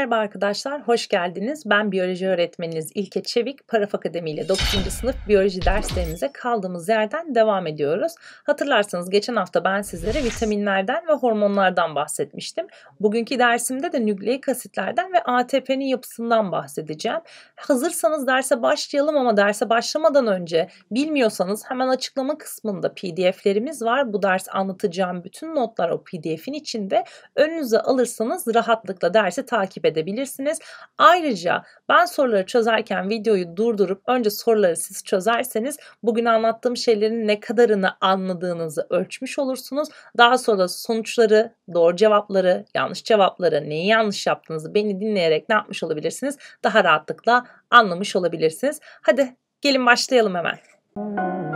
Merhaba arkadaşlar, hoş geldiniz. Ben biyoloji öğretmeniniz İlke Çevik. Paraf Akademi ile 9. sınıf biyoloji derslerimize kaldığımız yerden devam ediyoruz. Hatırlarsanız geçen hafta ben sizlere vitaminlerden ve hormonlardan bahsetmiştim. Bugünkü dersimde de nükleik asitlerden ve ATP'nin yapısından bahsedeceğim. Hazırsanız derse başlayalım ama derse başlamadan önce bilmiyorsanız hemen açıklama kısmında pdf'lerimiz var. Bu ders anlatacağım bütün notlar o pdf'in içinde. Önünüze alırsanız rahatlıkla dersi takip edebilirsiniz edebilirsiniz. Ayrıca ben soruları çözerken videoyu durdurup önce soruları siz çözerseniz bugün anlattığım şeylerin ne kadarını anladığınızı ölçmüş olursunuz. Daha sonra sonuçları, doğru cevapları, yanlış cevapları, neyi yanlış yaptığınızı beni dinleyerek ne yapmış olabilirsiniz? Daha rahatlıkla anlamış olabilirsiniz. Hadi gelin başlayalım hemen. Müzik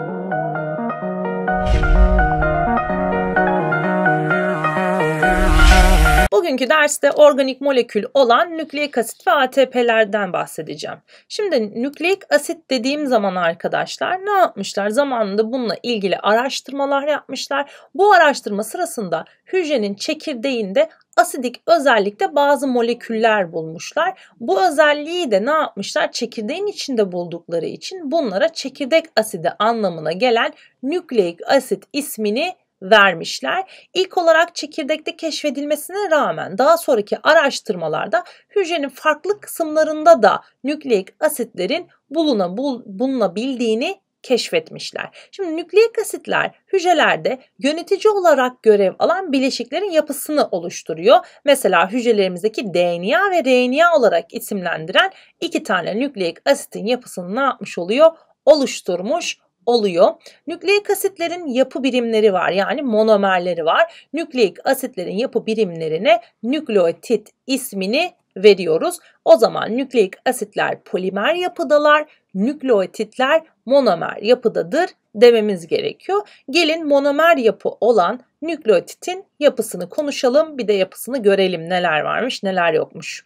Bugünkü derste organik molekül olan nükleik asit ve ATP'lerden bahsedeceğim. Şimdi nükleik asit dediğim zaman arkadaşlar ne yapmışlar? Zamanında bununla ilgili araştırmalar yapmışlar. Bu araştırma sırasında hücrenin çekirdeğinde asidik özellikle bazı moleküller bulmuşlar. Bu özelliği de ne yapmışlar? Çekirdeğin içinde buldukları için bunlara çekirdek asidi anlamına gelen nükleik asit ismini vermişler. İlk olarak çekirdekte keşfedilmesine rağmen daha sonraki araştırmalarda hücrenin farklı kısımlarında da nükleik asitlerin buluna, bul, bulunabildiğini keşfetmişler. Şimdi nükleik asitler hücrelerde yönetici olarak görev alan bileşiklerin yapısını oluşturuyor. Mesela hücrelerimizdeki DNA ve RNA olarak isimlendiren iki tane nükleik asitin yapısını ne yapmış oluyor? Oluşturmuş oluyor. Nükleik asitlerin yapı birimleri var yani monomerleri var. Nükleik asitlerin yapı birimlerine nükleotit ismini veriyoruz. O zaman nükleik asitler polimer yapıdalar, nükleotitler monomer yapıdadır dememiz gerekiyor. Gelin monomer yapı olan nükleotitin yapısını konuşalım. Bir de yapısını görelim neler varmış neler yokmuş.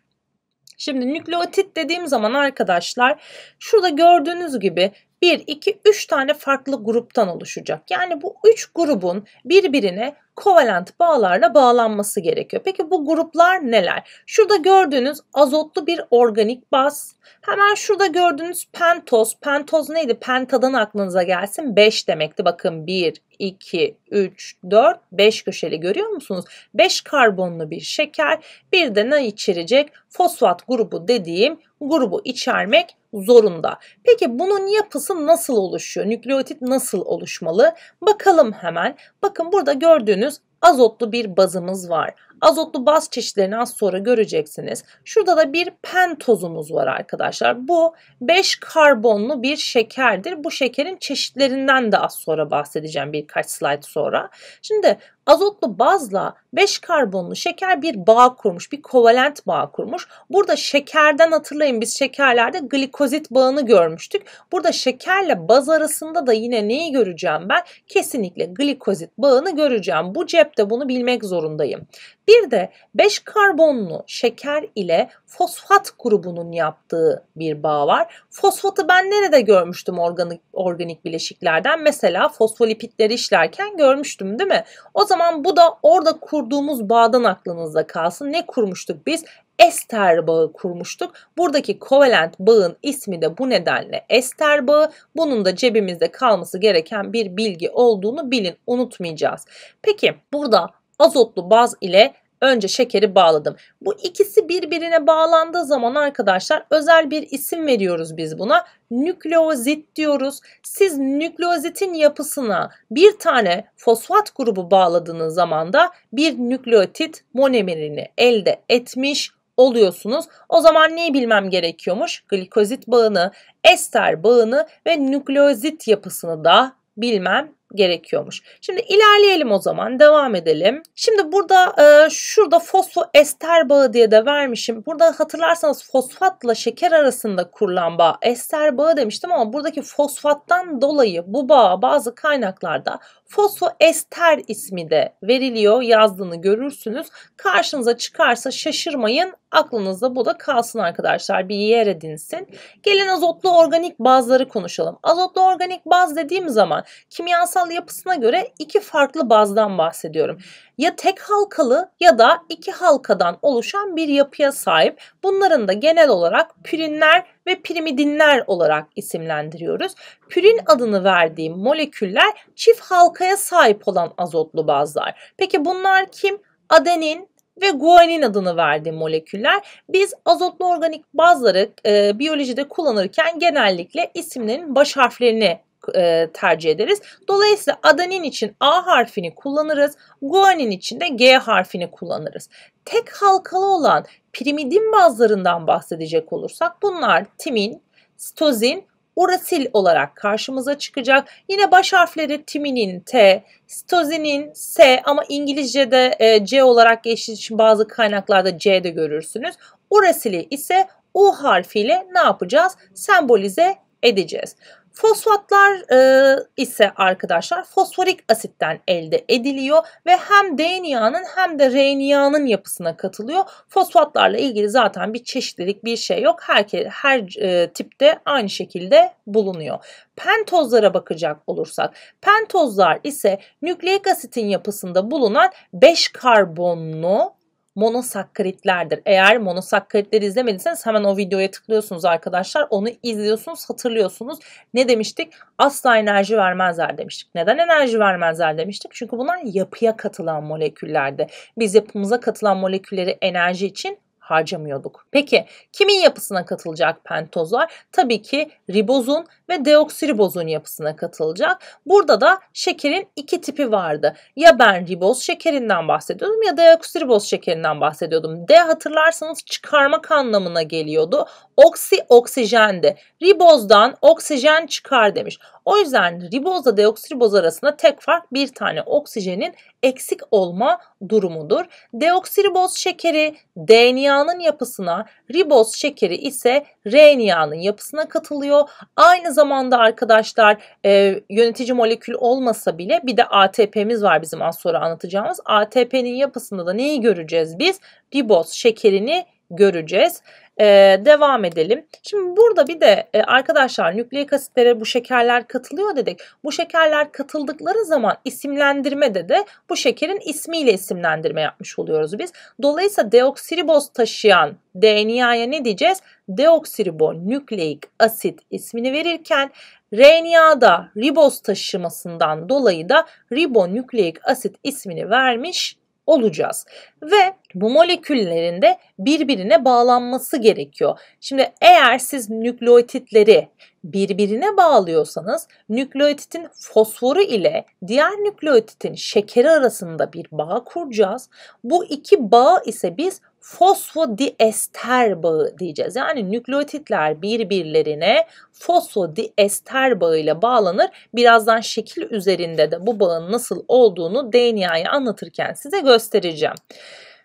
Şimdi nükleotit dediğim zaman arkadaşlar şurada gördüğünüz gibi 1, 2, 3 tane farklı gruptan oluşacak. Yani bu 3 grubun birbirine kovalent bağlarla bağlanması gerekiyor. Peki bu gruplar neler? Şurada gördüğünüz azotlu bir organik baz. Hemen şurada gördüğünüz pentoz. Pentoz neydi? Pentadan aklınıza gelsin. 5 demekti. Bakın 1, 2, 3, 4, 5 köşeli görüyor musunuz? 5 karbonlu bir şeker. Bir de ne içerecek? Fosfat grubu dediğim grubu içermek zorunda. Peki bunun yapısı nasıl oluşuyor? Nükleotit nasıl oluşmalı? Bakalım hemen. Bakın burada gördüğünüz azotlu bir bazımız var. Azotlu baz çeşitlerini az sonra göreceksiniz. Şurada da bir pentozumuz var arkadaşlar. Bu 5 karbonlu bir şekerdir. Bu şekerin çeşitlerinden de az sonra bahsedeceğim birkaç slide sonra. Şimdi azotlu bazla 5 karbonlu şeker bir bağ kurmuş, bir kovalent bağ kurmuş. Burada şekerden hatırlayın biz şekerlerde glikozit bağını görmüştük. Burada şekerle baz arasında da yine neyi göreceğim ben? Kesinlikle glikozit bağını göreceğim. Bu cepte bunu bilmek zorundayım. Bir de 5 karbonlu şeker ile fosfat grubunun yaptığı bir bağ var. Fosfatı ben nerede görmüştüm organik, organik bileşiklerden? Mesela fosfolipitleri işlerken görmüştüm değil mi? O zaman bu da orada kurduğumuz bağdan aklınızda kalsın. Ne kurmuştuk biz? ester bağı kurmuştuk. Buradaki kovalent bağın ismi de bu nedenle ester bağı. Bunun da cebimizde kalması gereken bir bilgi olduğunu bilin unutmayacağız. Peki burada azotlu baz ile önce şekeri bağladım. Bu ikisi birbirine bağlandığı zaman arkadaşlar özel bir isim veriyoruz biz buna. Nükleozit diyoruz. Siz nükleozitin yapısına bir tane fosfat grubu bağladığınız zaman da bir nükleotit monomerini elde etmiş oluyorsunuz. O zaman neyi bilmem gerekiyormuş? Glikozit bağını, ester bağını ve nükleozit yapısını da bilmem gerekiyormuş. Şimdi ilerleyelim o zaman devam edelim. Şimdi burada e, şurada fosfoester bağı diye de vermişim. Burada hatırlarsanız fosfatla şeker arasında kurulan bağ ester bağı demiştim ama buradaki fosfattan dolayı bu bağa bazı kaynaklarda fosfoester ismi de veriliyor yazdığını görürsünüz. Karşınıza çıkarsa şaşırmayın aklınızda bu da kalsın arkadaşlar bir yer edinsin. Gelin azotlu organik bazları konuşalım. Azotlu organik baz dediğim zaman kimyasal yapısal yapısına göre iki farklı bazdan bahsediyorum. Ya tek halkalı ya da iki halkadan oluşan bir yapıya sahip. Bunların da genel olarak pürinler ve pirimidinler olarak isimlendiriyoruz. Pürin adını verdiğim moleküller çift halkaya sahip olan azotlu bazlar. Peki bunlar kim? Adenin, ve guanin adını verdiği moleküller. Biz azotlu organik bazları e, biyolojide kullanırken genellikle isimlerin baş harflerini e, tercih ederiz. Dolayısıyla adenin için A harfini kullanırız. Guanin için de G harfini kullanırız. Tek halkalı olan pirimidin bazlarından bahsedecek olursak bunlar timin, stozin, urasil olarak karşımıza çıkacak. Yine baş harfleri timinin T, stozinin S ama İngilizce'de e, C olarak geçtiği için bazı kaynaklarda C de görürsünüz. Urasili ise U harfiyle ne yapacağız? Sembolize edeceğiz. Fosfatlar e, ise arkadaşlar fosforik asitten elde ediliyor ve hem DNA'nın hem de RNA'nın yapısına katılıyor. Fosfatlarla ilgili zaten bir çeşitlilik bir şey yok. Her, her e, tipte aynı şekilde bulunuyor. Pentozlara bakacak olursak pentozlar ise nükleik asitin yapısında bulunan 5 karbonlu monosakkaritlerdir. Eğer monosakkaritleri izlemediyseniz hemen o videoya tıklıyorsunuz arkadaşlar. Onu izliyorsunuz, hatırlıyorsunuz. Ne demiştik? Asla enerji vermezler demiştik. Neden enerji vermezler demiştik? Çünkü bunlar yapıya katılan moleküllerdi. Biz yapımıza katılan molekülleri enerji için harcamıyorduk. Peki kimin yapısına katılacak pentozlar? Tabii ki ribozun ve deoksiribozun yapısına katılacak. Burada da şekerin iki tipi vardı. Ya ben riboz şekerinden bahsediyordum ya deoksiriboz şekerinden bahsediyordum. D hatırlarsanız çıkarmak anlamına geliyordu. Oksi oksijendi. Ribozdan oksijen çıkar demiş. O yüzden ribozla deoksiriboz arasında tek fark bir tane oksijenin eksik olma durumudur. Deoksiriboz şekeri DNA'nın yapısına, riboz şekeri ise RNA'nın yapısına katılıyor. Aynı zamanda arkadaşlar e, yönetici molekül olmasa bile bir de ATP'miz var bizim az sonra anlatacağımız. ATP'nin yapısında da neyi göreceğiz biz? Riboz şekerini göreceğiz. Ee, devam edelim. Şimdi burada bir de e, arkadaşlar nükleik asitlere bu şekerler katılıyor dedik. Bu şekerler katıldıkları zaman isimlendirmede de bu şekerin ismiyle isimlendirme yapmış oluyoruz biz. Dolayısıyla deoksiriboz taşıyan DNA'ya ne diyeceğiz? Deoksiribonükleik asit ismini verirken RNA'da riboz taşımasından dolayı da ribonükleik asit ismini vermiş olacağız. Ve bu moleküllerin de birbirine bağlanması gerekiyor. Şimdi eğer siz nükleotitleri birbirine bağlıyorsanız nükleotitin fosforu ile diğer nükleotitin şekeri arasında bir bağ kuracağız. Bu iki bağ ise biz fosfodiester bağı diyeceğiz. Yani nükleotitler birbirlerine fosfodiester bağıyla bağlanır. Birazdan şekil üzerinde de bu bağın nasıl olduğunu DNA'yı anlatırken size göstereceğim.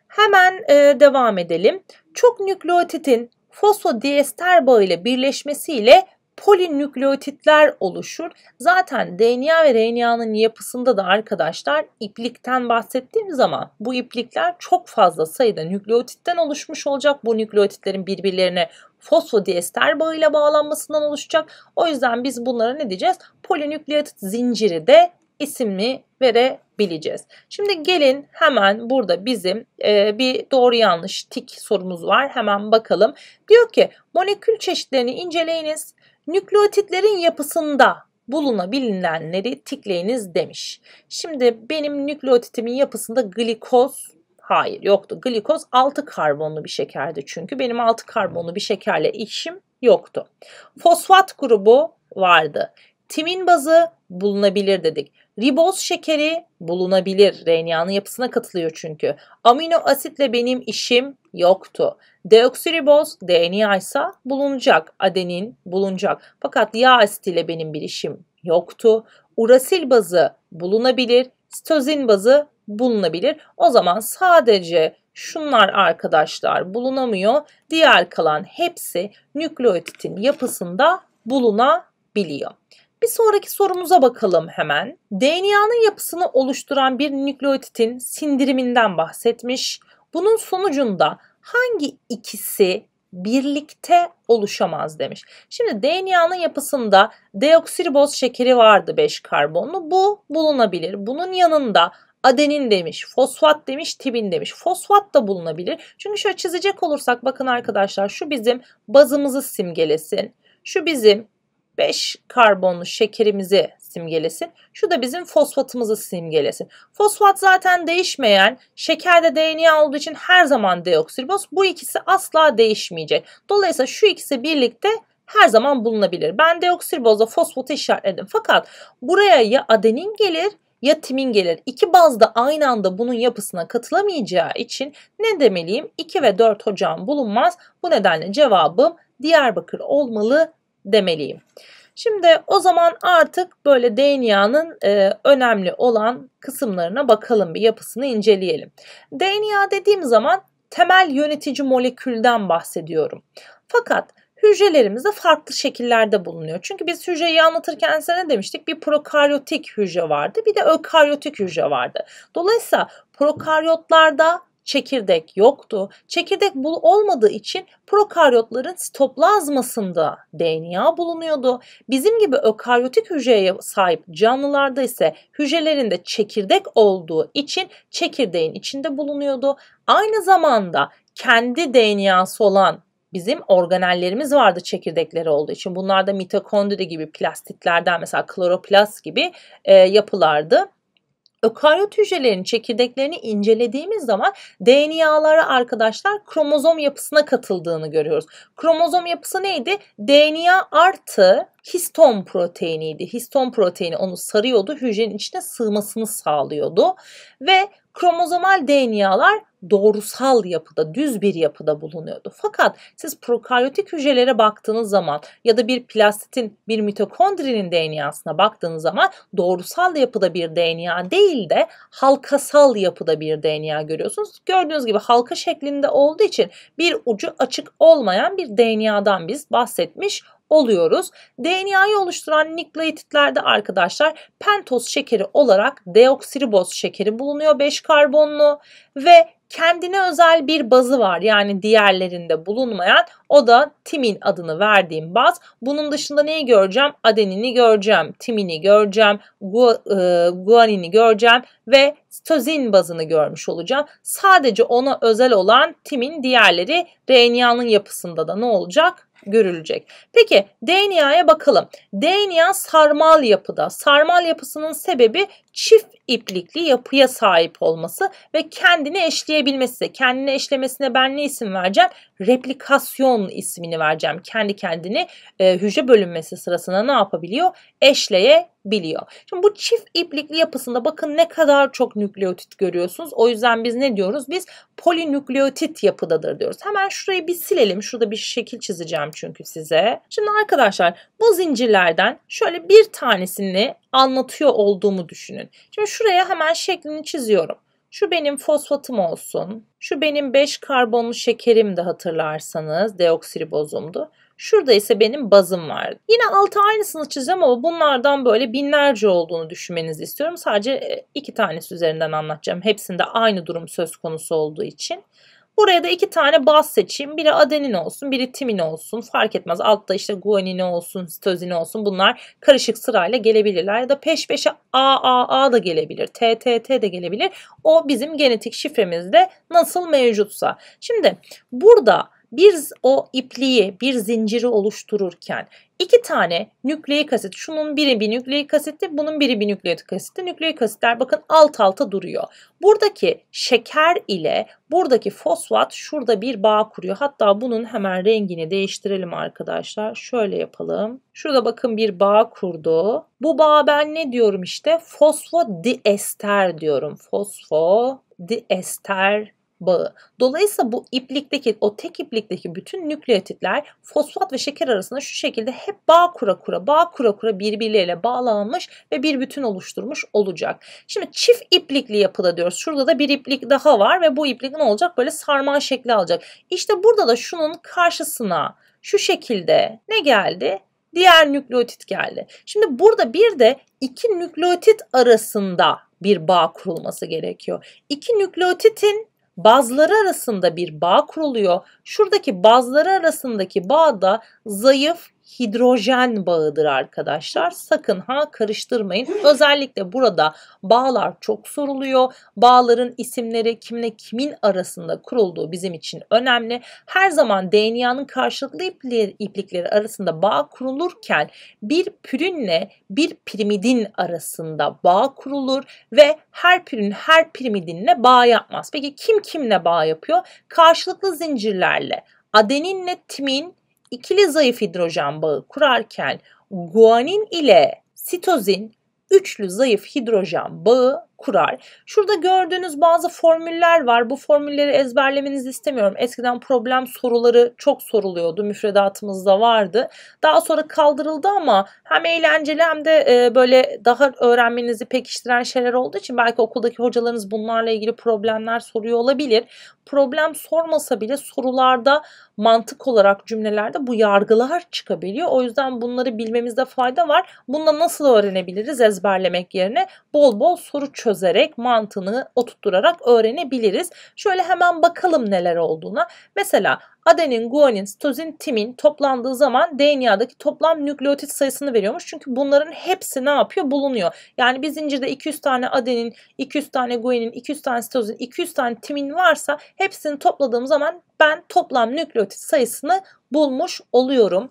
Hemen e, devam edelim. Çok nükleotitin fosfodiester bağıyla birleşmesiyle polinükleotitler oluşur. Zaten DNA ve RNA'nın yapısında da arkadaşlar iplikten bahsettiğim zaman bu iplikler çok fazla sayıda nükleotitten oluşmuş olacak. Bu nükleotitlerin birbirlerine fosfodiester bağıyla bağlanmasından oluşacak. O yüzden biz bunlara ne diyeceğiz? Polinükleotit zinciri de isimli verebileceğiz. Şimdi gelin hemen burada bizim e, bir doğru yanlış tik sorumuz var. Hemen bakalım. Diyor ki molekül çeşitlerini inceleyiniz. Nükleotitlerin yapısında bulunabilenleri tikleyiniz demiş. Şimdi benim nükleotitimin yapısında glikoz hayır yoktu. Glikoz 6 karbonlu bir şekerdi çünkü benim 6 karbonlu bir şekerle işim yoktu. Fosfat grubu vardı. Timin bazı bulunabilir dedik. Riboz şekeri bulunabilir. RNA'nın yapısına katılıyor çünkü. Amino asitle benim işim yoktu. Deoksiriboz DNA ise bulunacak. Adenin bulunacak. Fakat yağ asitiyle benim bir işim yoktu. Urasil bazı bulunabilir. Sitozin bazı bulunabilir. O zaman sadece şunlar arkadaşlar bulunamıyor. Diğer kalan hepsi nükleotitin yapısında bulunabiliyor. Bir sonraki sorumuza bakalım hemen. DNA'nın yapısını oluşturan bir nükleotitin sindiriminden bahsetmiş. Bunun sonucunda hangi ikisi birlikte oluşamaz demiş. Şimdi DNA'nın yapısında deoksiriboz şekeri vardı 5 karbonlu. Bu bulunabilir. Bunun yanında adenin demiş, fosfat demiş, tibin demiş. Fosfat da bulunabilir. Çünkü şöyle çizecek olursak bakın arkadaşlar şu bizim bazımızı simgelesin. Şu bizim 5 karbonlu şekerimizi simgelesin. Şu da bizim fosfatımızı simgelesin. Fosfat zaten değişmeyen, şekerde DNA olduğu için her zaman deoksiriboz. Bu ikisi asla değişmeyecek. Dolayısıyla şu ikisi birlikte her zaman bulunabilir. Ben deoksiribozda fosfatı işaretledim. Fakat buraya ya adenin gelir ya timin gelir. İki baz da aynı anda bunun yapısına katılamayacağı için ne demeliyim? 2 ve 4 hocam bulunmaz. Bu nedenle cevabım Diyarbakır olmalı demeliyim. Şimdi o zaman artık böyle DNA'nın e, önemli olan kısımlarına bakalım bir yapısını inceleyelim. DNA dediğim zaman temel yönetici molekülden bahsediyorum. Fakat hücrelerimizde farklı şekillerde bulunuyor. Çünkü biz hücreyi anlatırken size ne demiştik? Bir prokaryotik hücre vardı bir de ökaryotik hücre vardı. Dolayısıyla prokaryotlarda çekirdek yoktu. Çekirdek bul olmadığı için prokaryotların sitoplazmasında DNA bulunuyordu. Bizim gibi ökaryotik hücreye sahip canlılarda ise hücrelerinde çekirdek olduğu için çekirdeğin içinde bulunuyordu. Aynı zamanda kendi DNA'sı olan bizim organellerimiz vardı çekirdekleri olduğu için. Bunlar da mitokondri gibi plastitlerden mesela kloroplast gibi e, yapılardı ökaryot hücrelerin çekirdeklerini incelediğimiz zaman DNA'ları arkadaşlar kromozom yapısına katıldığını görüyoruz. Kromozom yapısı neydi? DNA artı histon proteiniydi. Histon proteini onu sarıyordu, hücrenin içine sığmasını sağlıyordu ve Kromozomal DNA'lar doğrusal yapıda, düz bir yapıda bulunuyordu. Fakat siz prokaryotik hücrelere baktığınız zaman ya da bir plastitin, bir mitokondrinin DNA'sına baktığınız zaman doğrusal yapıda bir DNA değil de halkasal yapıda bir DNA görüyorsunuz. Gördüğünüz gibi halka şeklinde olduğu için bir ucu açık olmayan bir DNA'dan biz bahsetmiş oluyoruz. DNA'yı oluşturan nükleotitlerde arkadaşlar pentoz şekeri olarak deoksiriboz şekeri bulunuyor 5 karbonlu ve kendine özel bir bazı var. Yani diğerlerinde bulunmayan o da timin adını verdiğim baz. Bunun dışında neyi göreceğim? Adenini göreceğim, timini göreceğim, gu, e, guanini göreceğim ve sitozin bazını görmüş olacağım. Sadece ona özel olan timin diğerleri DNA'nın yapısında da ne olacak? görülecek. Peki DNA'ya bakalım. DNA sarmal yapıda. Sarmal yapısının sebebi çift iplikli yapıya sahip olması ve kendini eşleyebilmesi. Kendini eşlemesine ben ne isim vereceğim? Replikasyon ismini vereceğim. Kendi kendini e, hücre bölünmesi sırasında ne yapabiliyor? Eşleyebiliyor. Şimdi bu çift iplikli yapısında bakın ne kadar çok nükleotit görüyorsunuz. O yüzden biz ne diyoruz? Biz polinükleotit yapıdadır diyoruz. Hemen şurayı bir silelim. Şurada bir şekil çizeceğim çünkü size. Şimdi arkadaşlar bu zincirlerden şöyle bir tanesini anlatıyor olduğumu düşünün. Şimdi şuraya hemen şeklini çiziyorum. Şu benim fosfatım olsun. Şu benim 5 karbonlu şekerim de hatırlarsanız deoksiribozumdu. Şurada ise benim bazım vardı. Yine altı aynısını çizeceğim ama bunlardan böyle binlerce olduğunu düşünmenizi istiyorum. Sadece e, iki tanesi üzerinden anlatacağım. Hepsinde aynı durum söz konusu olduğu için. Buraya da iki tane baz seçeyim. Biri adenin olsun, biri timin olsun. Fark etmez. Altta işte guanin olsun, sitozini olsun. Bunlar karışık sırayla gelebilirler. Ya da peş peşe AAA da gelebilir. TTT de gelebilir. O bizim genetik şifremizde nasıl mevcutsa. Şimdi burada bir o ipliği, bir zinciri oluştururken iki tane nükleik asit, şunun biri bir nükleik asitti, bunun biri bir nükleik asitti. Nükleik asitler bakın alt alta duruyor. Buradaki şeker ile buradaki fosfat şurada bir bağ kuruyor. Hatta bunun hemen rengini değiştirelim arkadaşlar. Şöyle yapalım. Şurada bakın bir bağ kurdu. Bu bağ ben ne diyorum işte? Fosfodiester diyorum. Fosfodiester bağı. Dolayısıyla bu iplikteki o tek iplikteki bütün nükleotitler fosfat ve şeker arasında şu şekilde hep bağ kura kura bağ kura kura birbirleriyle bağlanmış ve bir bütün oluşturmuş olacak. Şimdi çift iplikli yapıda diyoruz. Şurada da bir iplik daha var ve bu iplik ne olacak? Böyle sarmal şekli alacak. İşte burada da şunun karşısına şu şekilde ne geldi? Diğer nükleotit geldi. Şimdi burada bir de iki nükleotit arasında bir bağ kurulması gerekiyor. İki nükleotitin bazları arasında bir bağ kuruluyor. Şuradaki bazları arasındaki bağ da zayıf hidrojen bağıdır arkadaşlar. Sakın ha karıştırmayın. Özellikle burada bağlar çok soruluyor. Bağların isimleri kimle kimin arasında kurulduğu bizim için önemli. Her zaman DNA'nın karşılıklı iplikleri arasında bağ kurulurken bir pürinle bir pirimidin arasında bağ kurulur ve her pürin her pirimidinle bağ yapmaz. Peki kim kimle bağ yapıyor? Karşılıklı zincirlerle. Adeninle timin ikili zayıf hidrojen bağı kurarken guanin ile sitozin üçlü zayıf hidrojen bağı kurar. Şurada gördüğünüz bazı formüller var. Bu formülleri ezberlemenizi istemiyorum. Eskiden problem soruları çok soruluyordu. Müfredatımızda vardı. Daha sonra kaldırıldı ama hem eğlenceli hem de e, böyle daha öğrenmenizi pekiştiren şeyler olduğu için belki okuldaki hocalarınız bunlarla ilgili problemler soruyor olabilir. Problem sormasa bile sorularda mantık olarak cümlelerde bu yargılar çıkabiliyor. O yüzden bunları bilmemizde fayda var. Bunu da nasıl öğrenebiliriz ezberlemek yerine bol bol soru çöz çözerek mantığını oturtturarak öğrenebiliriz. Şöyle hemen bakalım neler olduğuna. Mesela adenin, guanin, sitozin, timin toplandığı zaman DNA'daki toplam nükleotit sayısını veriyormuş. Çünkü bunların hepsi ne yapıyor? Bulunuyor. Yani bir zincirde 200 tane adenin, 200 tane guanin, 200 tane sitozin, 200 tane timin varsa hepsini topladığım zaman ben toplam nükleotit sayısını bulmuş oluyorum.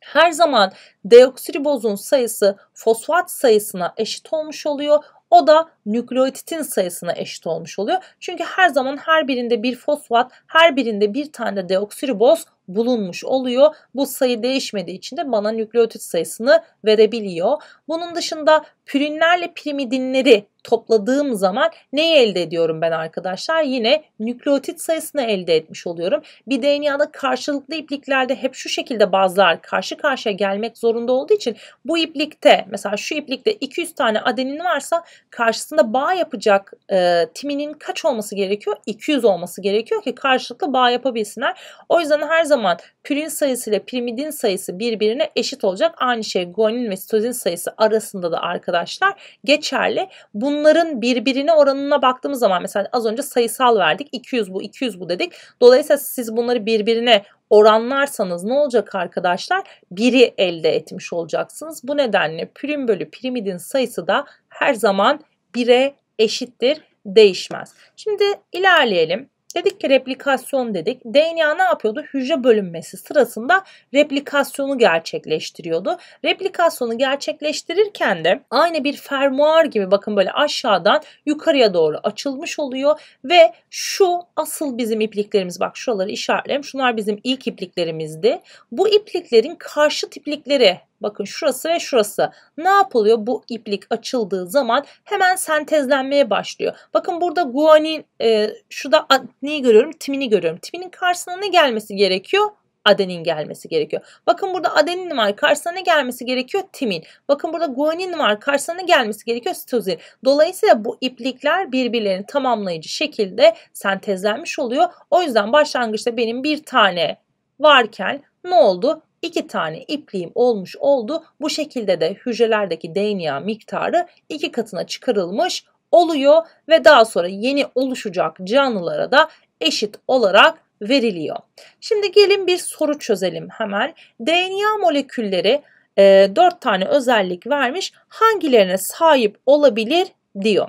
Her zaman deoksiribozun sayısı fosfat sayısına eşit olmuş oluyor. O da nükleotitin sayısına eşit olmuş oluyor. Çünkü her zaman her birinde bir fosfat, her birinde bir tane de deoksiriboz bulunmuş oluyor. Bu sayı değişmediği için de bana nükleotit sayısını verebiliyor. Bunun dışında pürinlerle pirimidinleri topladığım zaman neyi elde ediyorum ben arkadaşlar? Yine nükleotit sayısını elde etmiş oluyorum. Bir DNA'da karşılıklı ipliklerde hep şu şekilde bazlar karşı karşıya gelmek zorunda olduğu için bu iplikte mesela şu iplikte 200 tane adenin varsa karşısında bağ yapacak e, timinin kaç olması gerekiyor? 200 olması gerekiyor ki karşılıklı bağ yapabilsinler. O yüzden her zaman pürin sayısı ile pirimidin sayısı birbirine eşit olacak. Aynı şey guanin ve sitozin sayısı arasında da arkadaşlar geçerli. Bunların birbirine oranına baktığımız zaman mesela az önce sayısal verdik. 200 bu 200 bu dedik. Dolayısıyla siz bunları birbirine oranlarsanız ne olacak arkadaşlar? Biri elde etmiş olacaksınız. Bu nedenle pürin bölü pirimidin sayısı da her zaman 1'e eşittir değişmez. Şimdi ilerleyelim. Dedik ki replikasyon dedik. DNA ne yapıyordu? Hücre bölünmesi sırasında replikasyonu gerçekleştiriyordu. Replikasyonu gerçekleştirirken de aynı bir fermuar gibi bakın böyle aşağıdan yukarıya doğru açılmış oluyor ve şu asıl bizim ipliklerimiz bak şuraları işaretleyeyim. Şunlar bizim ilk ipliklerimizdi. Bu ipliklerin karşı tiplikleri Bakın şurası ve şurası. Ne yapılıyor? Bu iplik açıldığı zaman hemen sentezlenmeye başlıyor. Bakın burada guanin, e, şurada neyi görüyorum? Timini görüyorum. Timinin karşısına ne gelmesi gerekiyor? adenin gelmesi gerekiyor. Bakın burada adenin var karşısına ne gelmesi gerekiyor? Timin. Bakın burada guanin var karşısına ne gelmesi gerekiyor? Sitozin. Dolayısıyla bu iplikler birbirlerini tamamlayıcı şekilde sentezlenmiş oluyor. O yüzden başlangıçta benim bir tane varken ne oldu? iki tane ipliğim olmuş oldu. Bu şekilde de hücrelerdeki DNA miktarı iki katına çıkarılmış oluyor ve daha sonra yeni oluşacak canlılara da eşit olarak veriliyor. Şimdi gelin bir soru çözelim hemen. DNA molekülleri e, 4 tane özellik vermiş hangilerine sahip olabilir diyor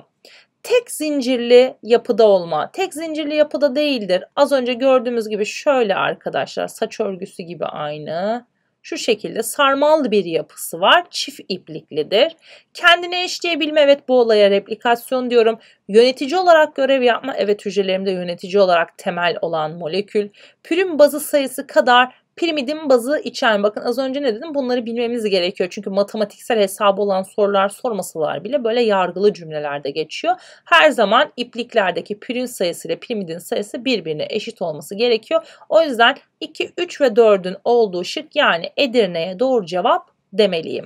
tek zincirli yapıda olma. Tek zincirli yapıda değildir. Az önce gördüğümüz gibi şöyle arkadaşlar saç örgüsü gibi aynı. Şu şekilde sarmal bir yapısı var. Çift ipliklidir. Kendine eşleyebilme evet bu olaya replikasyon diyorum. Yönetici olarak görev yapma evet hücrelerimde yönetici olarak temel olan molekül. Pürüm bazı sayısı kadar pirimidin bazı içeren. Bakın az önce ne dedim? Bunları bilmemiz gerekiyor. Çünkü matematiksel hesabı olan sorular sormasalar bile böyle yargılı cümlelerde geçiyor. Her zaman ipliklerdeki prim sayısı ile pirimidin sayısı birbirine eşit olması gerekiyor. O yüzden 2, 3 ve 4'ün olduğu şık yani Edirne'ye doğru cevap demeliyim.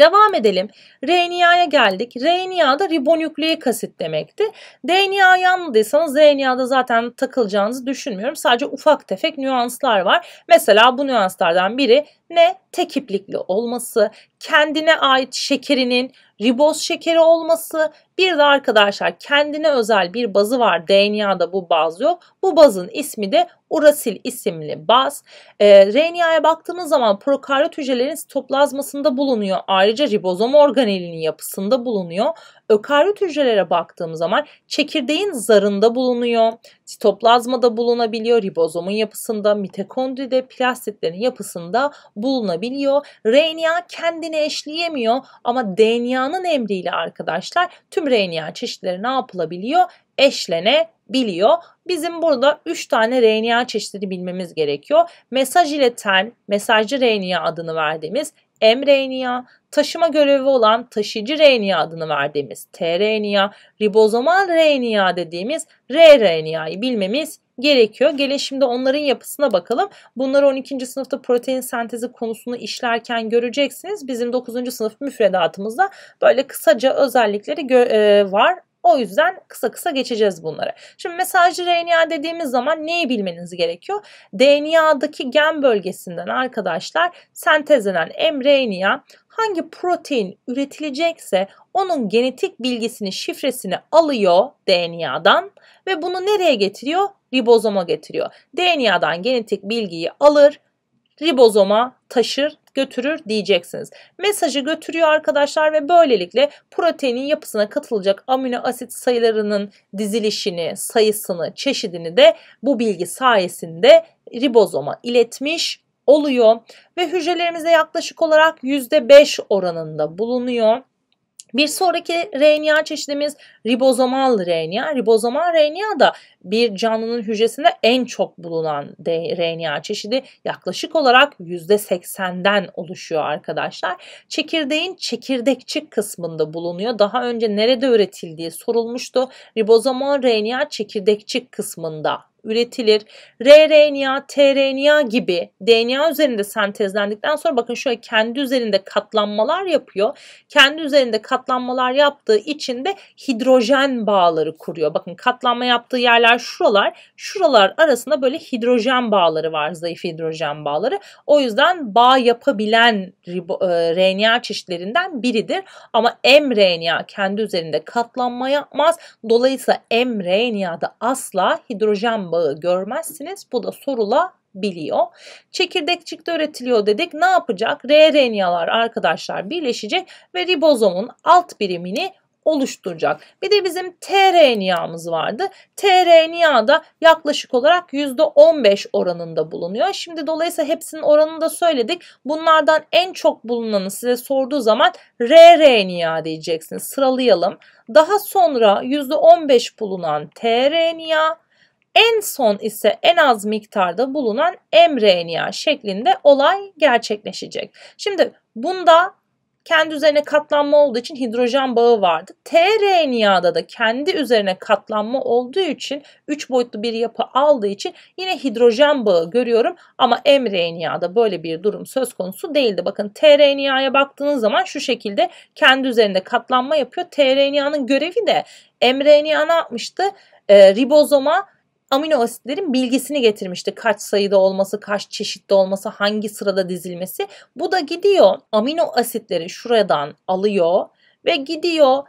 Devam edelim. RNA'ya geldik. RNA da ribonükleik asit demekti. DNA'yı anladıysanız RNA'da zaten takılacağınızı düşünmüyorum. Sadece ufak tefek nüanslar var. Mesela bu nüanslardan biri ne? tekiplikli olması, kendine ait şekerinin riboz şekeri olması, bir de arkadaşlar kendine özel bir bazı var. DNA'da bu baz yok. Bu bazın ismi de urasil isimli baz. E, ee, RNA'ya baktığımız zaman prokaryot hücrelerin sitoplazmasında bulunuyor. Ayrıca ribozom organelinin yapısında bulunuyor. Ökaryot hücrelere baktığımız zaman çekirdeğin zarında bulunuyor, sitoplazmada bulunabiliyor, ribozomun yapısında, mitokondride, plastitlerin yapısında bulunabiliyor. RNA kendini eşleyemiyor ama DNA'nın emriyle arkadaşlar tüm RNA çeşitleri ne yapılabiliyor? eşlenebiliyor. Bizim burada 3 tane RNA çeşitleri bilmemiz gerekiyor. Mesaj ileten, mesajcı RNA adını verdiğimiz mRNA, taşıma görevi olan taşıyıcı RNA adını verdiğimiz tRNA, ribozomal RNA dediğimiz rRNA'yı bilmemiz gerekiyor. Gelin şimdi onların yapısına bakalım. Bunları 12. sınıfta protein sentezi konusunu işlerken göreceksiniz. Bizim 9. sınıf müfredatımızda böyle kısaca özellikleri e, var o yüzden kısa kısa geçeceğiz bunları. Şimdi mesajcı RNA dediğimiz zaman neyi bilmeniz gerekiyor? DNA'daki gen bölgesinden arkadaşlar sentezlenen mRNA hangi protein üretilecekse onun genetik bilgisini, şifresini alıyor DNA'dan ve bunu nereye getiriyor? Ribozoma getiriyor. DNA'dan genetik bilgiyi alır, ribozoma taşır götürür diyeceksiniz. Mesajı götürüyor arkadaşlar ve böylelikle proteinin yapısına katılacak amino asit sayılarının dizilişini, sayısını, çeşidini de bu bilgi sayesinde ribozoma iletmiş oluyor ve hücrelerimizde yaklaşık olarak %5 oranında bulunuyor. Bir sonraki RNA çeşidimiz ribozomal RNA. Ribozomal RNA da bir canlının hücresinde en çok bulunan RNA çeşidi yaklaşık olarak %80'den oluşuyor arkadaşlar. Çekirdeğin çekirdekçik kısmında bulunuyor. Daha önce nerede üretildiği sorulmuştu. Ribozomal RNA çekirdekçik kısmında üretilir. RNA, TRNA gibi DNA üzerinde sentezlendikten sonra bakın şöyle kendi üzerinde katlanmalar yapıyor. Kendi üzerinde katlanmalar yaptığı için de hidrojen bağları kuruyor. Bakın katlanma yaptığı yerler şuralar. Şuralar arasında böyle hidrojen bağları var. Zayıf hidrojen bağları. O yüzden bağ yapabilen RNA e, çeşitlerinden biridir. Ama mRNA kendi üzerinde katlanma yapmaz. Dolayısıyla mRNA'da asla hidrojen bağı görmezsiniz. Bu da sorulabiliyor. Çekirdekçikte üretiliyor dedik. Ne yapacak? RNA'lar arkadaşlar birleşecek ve ribozomun alt birimini oluşturacak. Bir de bizim tRNA'mız vardı. tRNA da yaklaşık olarak %15 oranında bulunuyor. Şimdi dolayısıyla hepsinin oranını da söyledik. Bunlardan en çok bulunanı size sorduğu zaman rRNA diyeceksiniz. Sıralayalım. Daha sonra %15 bulunan tRNA, en son ise en az miktarda bulunan mRNA şeklinde olay gerçekleşecek. Şimdi bunda kendi üzerine katlanma olduğu için hidrojen bağı vardı. tRNA'da da kendi üzerine katlanma olduğu için 3 boyutlu bir yapı aldığı için yine hidrojen bağı görüyorum ama mRNA'da böyle bir durum söz konusu değildi. Bakın tRNA'ya baktığınız zaman şu şekilde kendi üzerinde katlanma yapıyor. tRNA'nın görevi de mRNA ne yapmıştı? E, ribozoma amino asitlerin bilgisini getirmişti. Kaç sayıda olması, kaç çeşitli olması, hangi sırada dizilmesi. Bu da gidiyor amino asitleri şuradan alıyor ve gidiyor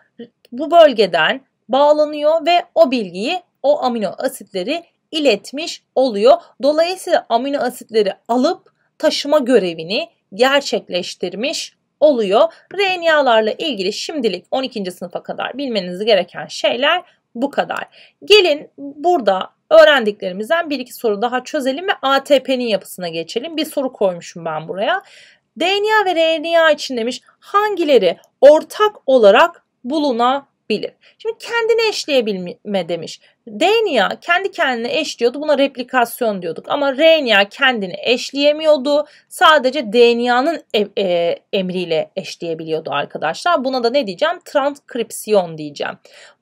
bu bölgeden bağlanıyor ve o bilgiyi o amino asitleri iletmiş oluyor. Dolayısıyla amino asitleri alıp taşıma görevini gerçekleştirmiş oluyor. RNA'larla ilgili şimdilik 12. sınıfa kadar bilmeniz gereken şeyler bu kadar. Gelin burada Öğrendiklerimizden bir iki soru daha çözelim ve ATP'nin yapısına geçelim. Bir soru koymuşum ben buraya. DNA ve RNA için demiş hangileri ortak olarak bulunabilir? Şimdi kendini eşleyebilme demiş. DNA kendi kendine eşliyordu. Buna replikasyon diyorduk. Ama RNA kendini eşleyemiyordu. Sadece DNA'nın e, e, emriyle eşleyebiliyordu arkadaşlar. Buna da ne diyeceğim? Transkripsiyon diyeceğim.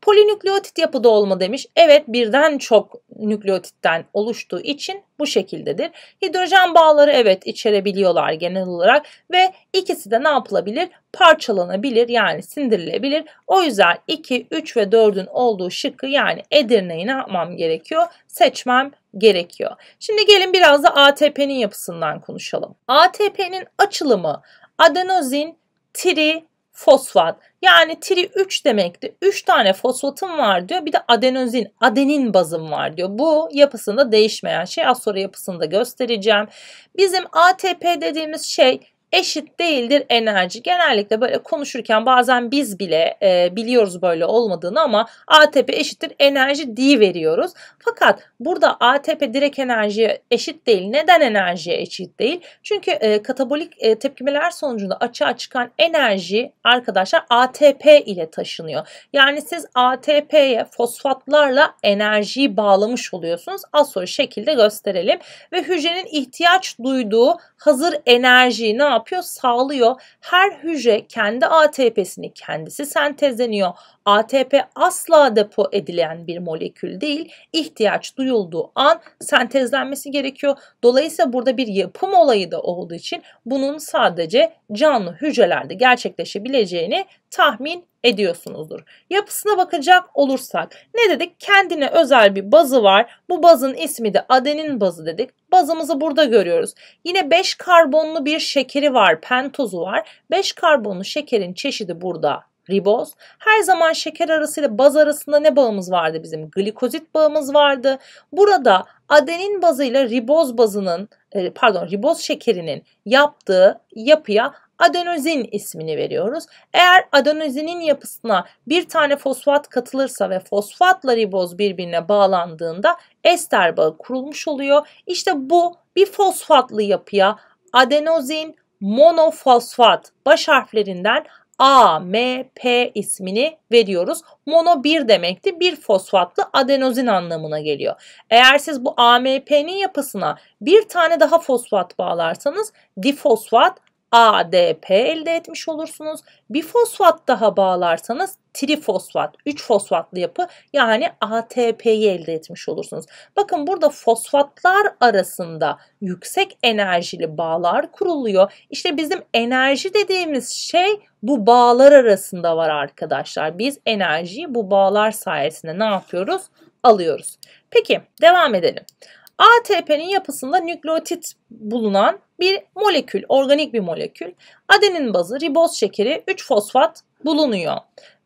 Polinükleotit yapıda olma demiş. Evet birden çok nükleotitten oluştuğu için bu şekildedir. Hidrojen bağları evet içerebiliyorlar genel olarak ve ikisi de ne yapılabilir? Parçalanabilir yani sindirilebilir. O yüzden 2, 3 ve 4'ün olduğu şıkkı yani Edirne yerine ne yapmam gerekiyor? Seçmem gerekiyor. Şimdi gelin biraz da ATP'nin yapısından konuşalım. ATP'nin açılımı adenozin tri fosfat. Yani tri 3 demekti. 3 tane fosfatım var diyor. Bir de adenozin, adenin bazım var diyor. Bu yapısında değişmeyen şey. Az sonra yapısında göstereceğim. Bizim ATP dediğimiz şey eşit değildir enerji. Genellikle böyle konuşurken bazen biz bile e, biliyoruz böyle olmadığını ama ATP eşittir enerji di veriyoruz. Fakat burada ATP direkt enerjiye eşit değil. Neden enerjiye eşit değil? Çünkü e, katabolik e, tepkimeler sonucunda açığa çıkan enerji arkadaşlar ATP ile taşınıyor. Yani siz ATP'ye fosfatlarla enerjiyi bağlamış oluyorsunuz. Az sonra şekilde gösterelim ve hücrenin ihtiyaç duyduğu hazır enerjiyi ne yapıyor? Sağlıyor. Her hücre kendi ATP'sini kendisi sentezleniyor. ATP asla depo edilen bir molekül değil. İhtiyaç duyulduğu an sentezlenmesi gerekiyor. Dolayısıyla burada bir yapım olayı da olduğu için bunun sadece canlı hücrelerde gerçekleşebileceğini tahmin ediyorsunuzdur. Yapısına bakacak olursak ne dedik? Kendine özel bir bazı var. Bu bazın ismi de adenin bazı dedik. Bazımızı burada görüyoruz. Yine 5 karbonlu bir şekeri var, pentozu var. 5 karbonlu şekerin çeşidi burada riboz. Her zaman şeker arasıyla baz arasında ne bağımız vardı bizim? Glikozit bağımız vardı. Burada adenin bazıyla riboz bazının e, pardon riboz şekerinin yaptığı yapıya adenozin ismini veriyoruz. Eğer adenozinin yapısına bir tane fosfat katılırsa ve fosfatla riboz birbirine bağlandığında ester bağı kurulmuş oluyor. İşte bu bir fosfatlı yapıya adenozin monofosfat baş harflerinden A, M, P ismini veriyoruz. Mono 1 demekti. Bir fosfatlı adenozin anlamına geliyor. Eğer siz bu AMP'nin yapısına bir tane daha fosfat bağlarsanız difosfat ADP elde etmiş olursunuz. Bir fosfat daha bağlarsanız trifosfat, 3 fosfatlı yapı yani ATP'yi elde etmiş olursunuz. Bakın burada fosfatlar arasında yüksek enerjili bağlar kuruluyor. İşte bizim enerji dediğimiz şey bu bağlar arasında var arkadaşlar. Biz enerjiyi bu bağlar sayesinde ne yapıyoruz? Alıyoruz. Peki devam edelim. ATP'nin yapısında nükleotit bulunan bir molekül, organik bir molekül. Adenin bazı, riboz şekeri, 3 fosfat bulunuyor.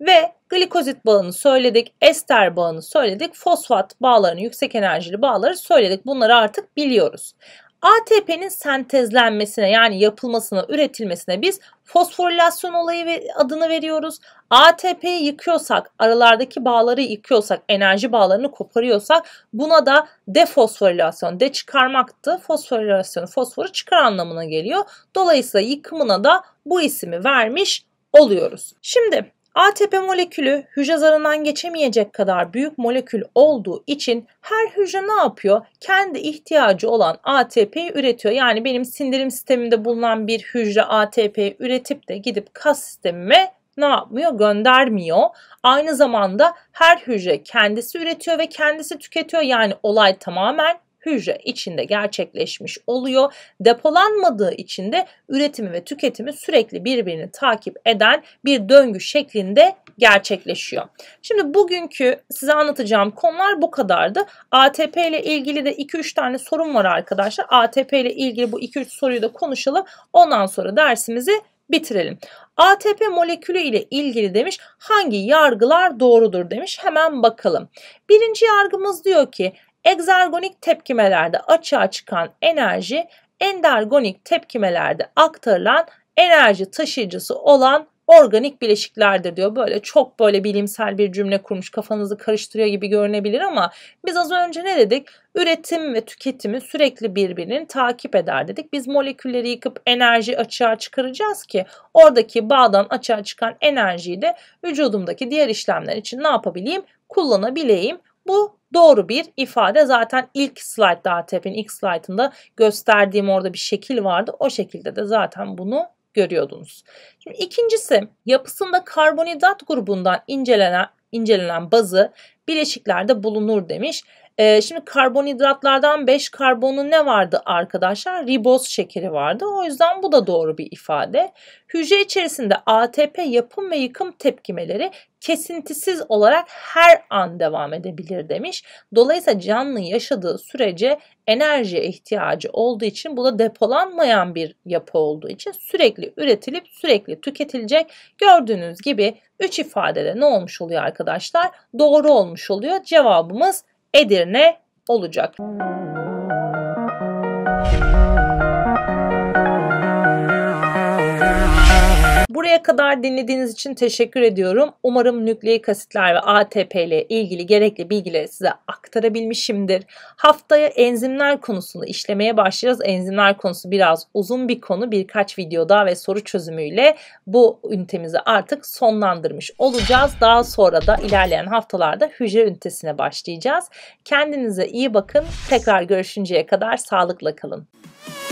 Ve glikozit bağını söyledik, ester bağını söyledik, fosfat bağlarını, yüksek enerjili bağları söyledik. Bunları artık biliyoruz. ATP'nin sentezlenmesine yani yapılmasına, üretilmesine biz fosforilasyon olayı adını veriyoruz. ATP'yi yıkıyorsak, aralardaki bağları yıkıyorsak, enerji bağlarını koparıyorsak buna da defosforilasyon, de çıkarmaktı. Fosforilasyon, fosforu çıkar anlamına geliyor. Dolayısıyla yıkımına da bu ismi vermiş oluyoruz. Şimdi ATP molekülü hücre zarından geçemeyecek kadar büyük molekül olduğu için her hücre ne yapıyor? Kendi ihtiyacı olan ATP'yi üretiyor. Yani benim sindirim sisteminde bulunan bir hücre ATP'yi üretip de gidip kas sistemime ne yapmıyor? Göndermiyor. Aynı zamanda her hücre kendisi üretiyor ve kendisi tüketiyor. Yani olay tamamen hücre içinde gerçekleşmiş oluyor. Depolanmadığı için de üretimi ve tüketimi sürekli birbirini takip eden bir döngü şeklinde gerçekleşiyor. Şimdi bugünkü size anlatacağım konular bu kadardı. ATP ile ilgili de 2-3 tane sorum var arkadaşlar. ATP ile ilgili bu 2-3 soruyu da konuşalım. Ondan sonra dersimizi bitirelim. ATP molekülü ile ilgili demiş hangi yargılar doğrudur demiş hemen bakalım. Birinci yargımız diyor ki egzergonik tepkimelerde açığa çıkan enerji endergonik tepkimelerde aktarılan enerji taşıyıcısı olan organik bileşiklerdir diyor. Böyle çok böyle bilimsel bir cümle kurmuş kafanızı karıştırıyor gibi görünebilir ama biz az önce ne dedik? Üretim ve tüketimi sürekli birbirini takip eder dedik. Biz molekülleri yıkıp enerji açığa çıkaracağız ki oradaki bağdan açığa çıkan enerjiyi de vücudumdaki diğer işlemler için ne yapabileyim? Kullanabileyim. Bu doğru bir ifade. Zaten ilk slide'da ATP'nin ilk slide'ında gösterdiğim orada bir şekil vardı. O şekilde de zaten bunu görüyordunuz. Şimdi ikincisi yapısında karbonhidrat grubundan incelenen incelenen bazı bileşiklerde bulunur demiş. E, şimdi karbonhidratlardan 5 karbonu ne vardı arkadaşlar? Riboz şekeri vardı. O yüzden bu da doğru bir ifade. Hücre içerisinde ATP yapım ve yıkım tepkimeleri kesintisiz olarak her an devam edebilir demiş. Dolayısıyla canlı yaşadığı sürece enerji ihtiyacı olduğu için bu da depolanmayan bir yapı olduğu için sürekli üretilip sürekli tüketilecek. Gördüğünüz gibi 3 ifadede ne olmuş oluyor arkadaşlar? Doğru olmuş oluyor. Cevabımız Edirne olacak. Müzik Buraya kadar dinlediğiniz için teşekkür ediyorum. Umarım nükleik asitler ve ATP ile ilgili gerekli bilgileri size aktarabilmişimdir. Haftaya enzimler konusunu işlemeye başlayacağız. Enzimler konusu biraz uzun bir konu. Birkaç videoda ve soru çözümüyle bu ünitemizi artık sonlandırmış olacağız. Daha sonra da ilerleyen haftalarda hücre ünitesine başlayacağız. Kendinize iyi bakın. Tekrar görüşünceye kadar sağlıkla kalın.